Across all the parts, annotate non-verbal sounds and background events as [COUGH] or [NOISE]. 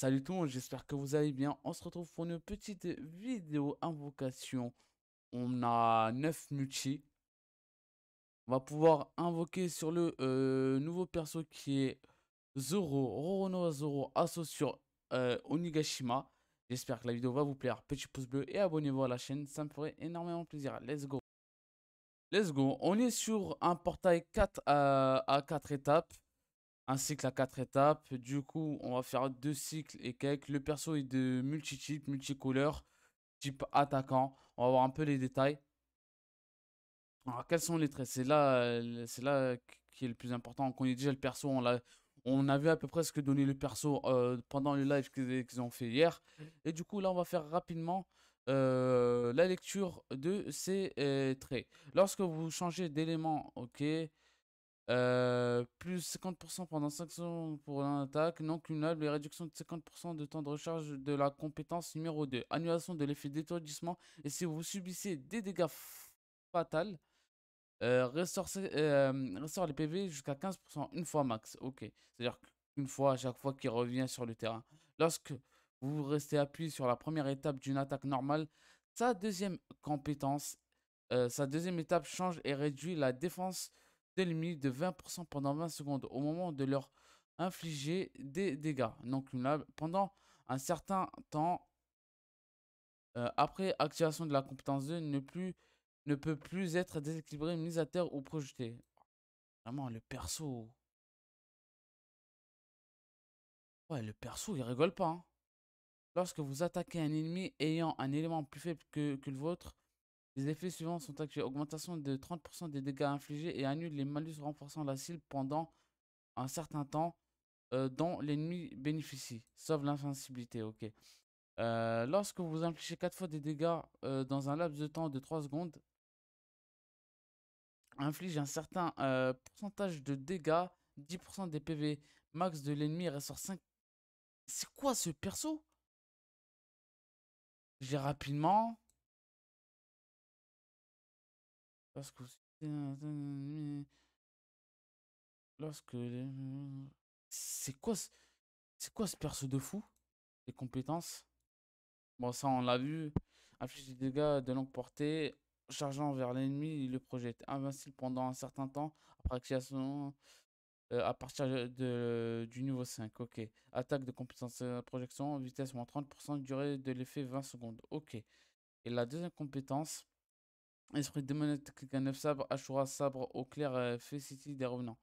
Salut tout le monde, j'espère que vous allez bien. On se retrouve pour une petite vidéo invocation. On a 9 multi. On va pouvoir invoquer sur le euh, nouveau perso qui est Zoro, Roronoa Zoro, assaut sur euh, Onigashima. J'espère que la vidéo va vous plaire. Petit pouce bleu et abonnez-vous à la chaîne, ça me ferait énormément plaisir. Let's go. Let's go. On est sur un portail 4 euh, à, à 4 étapes un cycle à quatre étapes. Du coup, on va faire deux cycles et quelques. Le perso est de multi-type, multicolore, type attaquant. On va voir un peu les détails. Alors, quels sont les traits C'est là, euh, c'est là qui est le plus important. qu'on est déjà le perso, on l'a, on a vu à peu près ce que donnait le perso euh, pendant le live qu'ils ont fait hier. Mmh. Et du coup, là, on va faire rapidement euh, la lecture de ces traits. Lorsque vous changez d'élément, ok, euh, plus 50% pendant 5 secondes pour l'attaque non cumulable et réduction de 50% de temps de recharge de la compétence numéro 2. Annulation de l'effet d'étourdissement et si vous subissez des dégâts fatals, euh, euh ressort, les PV jusqu'à 15% une fois max. Ok, c'est-à-dire qu'une fois à chaque fois qu'il revient sur le terrain. Lorsque vous restez appuyé sur la première étape d'une attaque normale, sa deuxième compétence, euh, sa deuxième étape change et réduit la défense limite de 20% pendant 20 secondes au moment de leur infliger des dégâts non cumulables pendant un certain temps euh, après activation de la compétence 2 ne, plus, ne peut plus être déséquilibré, mis à terre ou projeté. Vraiment, le perso. Ouais, le perso, il rigole pas. Hein. Lorsque vous attaquez un ennemi ayant un élément plus faible que, que le vôtre, les effets suivants sont actuels. Augmentation de 30% des dégâts infligés et annule les malus renforçant la cible pendant un certain temps euh, dont l'ennemi bénéficie, sauf l'insensibilité. Ok. Euh, lorsque vous infligez 4 fois des dégâts euh, dans un laps de temps de 3 secondes, inflige un certain pourcentage de dégâts, 10% des PV max de l'ennemi ressort 5. C'est quoi ce perso J'ai rapidement Lorsque, lorsque, euh, c'est quoi, c'est quoi ce perso de fou Les compétences. Bon, ça on l'a vu. Inflige des dégâts de longue portée, chargeant vers l'ennemi, il le projette invincible pendant un certain temps après à partir de, euh, du niveau 5. Ok. Attaque de compétence euh, projection, vitesse moins 30%, durée de l'effet 20 secondes. Ok. Et la deuxième compétence, Esprit démoniaque, un sabre, Ashura sabre, au clair, euh, fait city des revenants.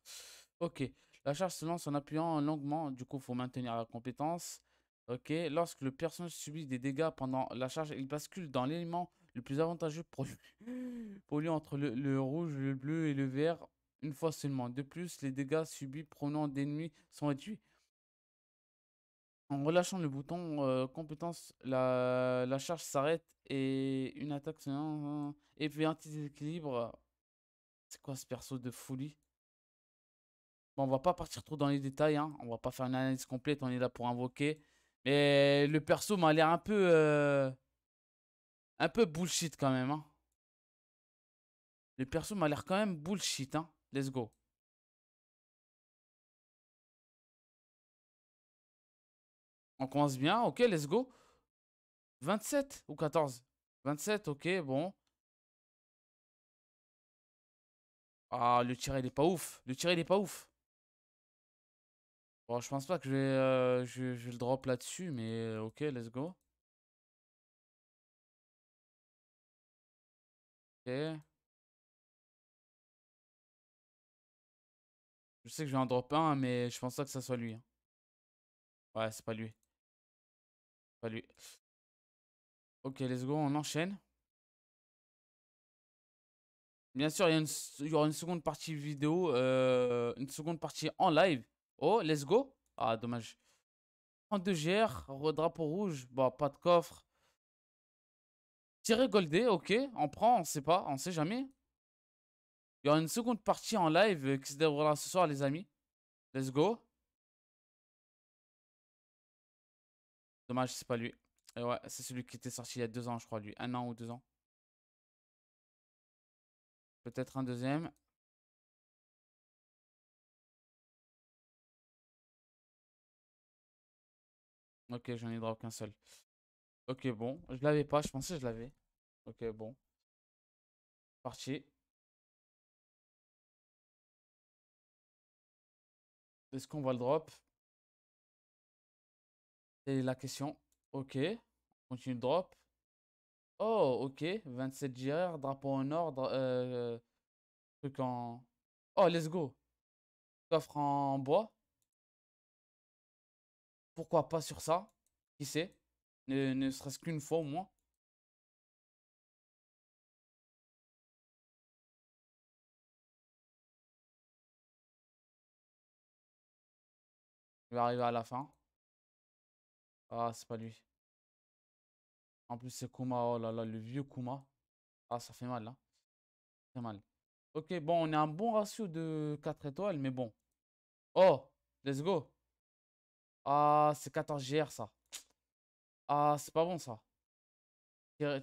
Ok. La charge se lance en appuyant longuement, du coup, faut maintenir la compétence. Ok. Lorsque le personnage subit des dégâts pendant la charge, il bascule dans l'élément le plus avantageux [LAUGHS] pour lui, entre le, le, rouge, le bleu et le vert, une fois seulement. De plus, les dégâts subis des d'ennemis sont réduits. En relâchant le bouton euh, compétence, la, charge s'arrête et une attaque hein, hein, Et puis un petit déséquilibre. C'est quoi ce perso de folie Bon, on va pas partir trop dans les détails, hein. on va pas faire une analyse complète, on est là pour invoquer. Mais le perso m'a l'air un peu... Euh, un peu bullshit quand même. Le perso m'a l'air quand même bullshit. Let's go. On commence bien, ok, let's go. 27 ou 14 27, ok, bon. Ah, le tir, il est pas ouf. Le tir, il est pas ouf. Bon, je pense pas que je vais, euh, je, le drop là-dessus, mais euh, ok, let's go. Ok. Je sais que je vais en drop un, mais je pense pas que ça soit lui. Hein. Ouais, c'est pas lui. Ok, let's go, on enchaîne. Bien sûr, il y, aura une seconde partie vidéo, euh, une seconde partie en live. Oh, let's go. Ah, dommage. 2 GR, drapeau rouge, bon, bah, pas de coffre. Tiré goldé, ok, on prend, on sait pas, on sait jamais. Il y aura une seconde partie en live qui se déroulera ce soir, les amis. Let's go. Dommage, c'est pas lui. ouais, c'est celui qui était sorti il y a deux ans, je crois, lui. Un an ou deux ans. Peut-être un deuxième. Ok, j'en ai drop qu'un seul. Ok, bon. Je l'avais pas, je pensais que je l'avais. Ok, bon. Parti. Est-ce qu'on va le drop c'est la question. Ok. On continue drop. Oh, ok. 27 JR, drapeau en ordre. Euh, truc en. Oh, let's go. Coffre en bois. Pourquoi pas sur ça Qui sait Ne, ne serait-ce qu'une fois au moins. Je va arriver à la fin. Ah, c'est pas lui. En plus, c'est Kuma. Oh là là, le vieux Kuma. Ah, ça fait mal, là. Hein. mal. Ok, bon, on a un bon ratio de 4 étoiles, mais bon. Oh, let's go. Ah, c'est 14 GR, ça. Ah, c'est pas bon, ça.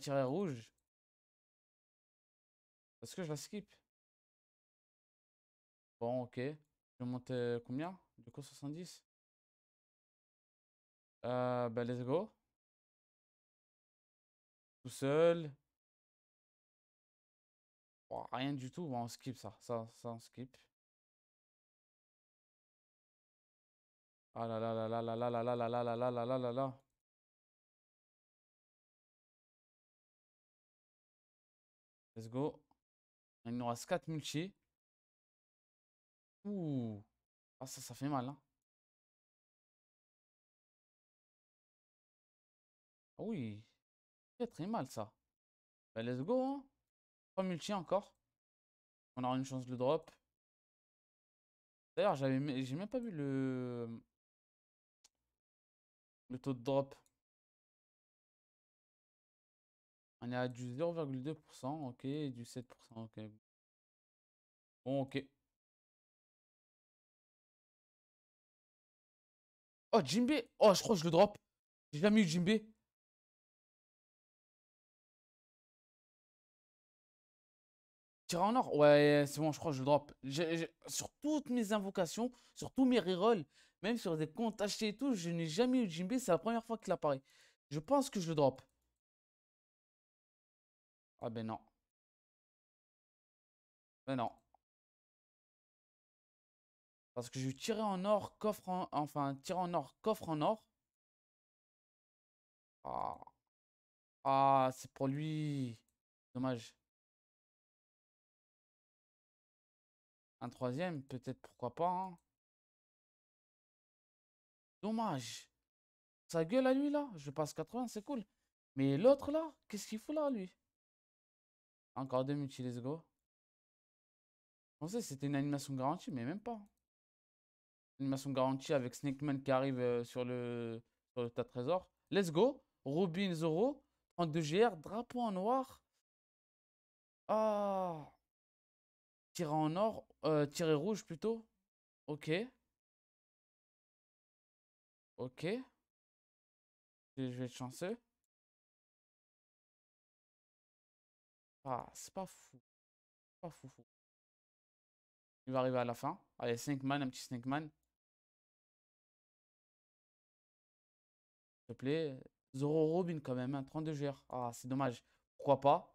Tirer rouge. Est-ce que je la skip Bon, ok. Je vais monter combien Du coup, 70 euh, ben, let's go. Tout seul. rien du tout. Bon, on skip ça. Ça, ça on skip. Ah là là là là là là là là là là là là là là là. Let's go. Il nous reste 4 multi. Ouh. Ah ça, ça fait mal. Hein. oui. c'est très mal ça. Bah, let's go. Hein. Pas multi encore. On aura une chance de drop. D'ailleurs, j'avais j'ai même pas vu le le taux de drop. On est à du 0,2%, ok, et du 7%, ok. Bon, ok. Oh, Jimbe Oh, je crois que je le drop. J'ai jamais eu Jimbe. en or Ouais, c'est bon, je crois que je le drop. je sur toutes mes invocations, sur tous mes rerolls, même sur des comptes achetés et tout, je n'ai jamais eu Jimbe. C'est la première fois qu'il apparaît. Je pense que je le drop. Ah ben non. Ben non. Parce que je tirais en or, coffre en... Enfin, tirer en or, coffre en or. Ah, ah c'est pour lui. Dommage. Un troisième, peut-être, pourquoi pas. Hein. Dommage. Sa gueule à lui, là, je passe 80, c'est cool. Mais l'autre, là, qu'est-ce qu'il faut là, lui Encore deux multi, let's go. on sait c'était une animation garantie, mais même pas. Une animation garantie avec Man qui arrive euh, sur le, sur le tas trésor. Let's go. Robin Zoro, 32 GR, drapeau en noir. Ah Tirer en or. Euh, tirer rouge plutôt. Ok. Ok. Je vais être chanceux. Ah, c'est pas fou. Pas fou, fou. Il va arriver à la fin. Allez, 5 man. un petit man. S'il te plaît. Zoro Robin quand même, 32 hein, GR. Ah, c'est dommage. Pourquoi pas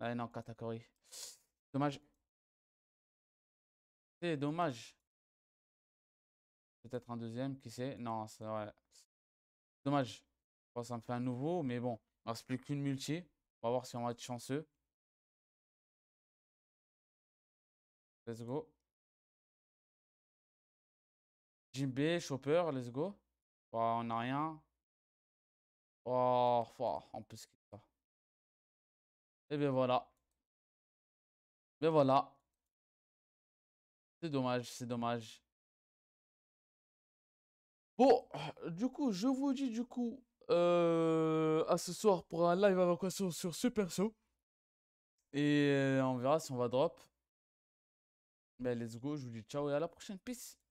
Allez, non, Katakori. Dommage. C'est dommage. Peut-être un deuxième, qui sait Non, c'est vrai. Dommage. ça me fait un nouveau, mais bon. Il ne reste plus qu'une multi. On va voir si on va être chanceux. Let's go. Jimbe, Chopper, let's go. on n'a rien. Oh, on peut skipper Et bien voilà. Mais voilà. C'est dommage, c'est dommage. Bon, euh, du coup, je vous dis du coup euh, à ce soir pour un live avec quoi sur ce perso. Et euh, on verra si on va drop. Mais let's go, je vous dis ciao et à la prochaine. Peace.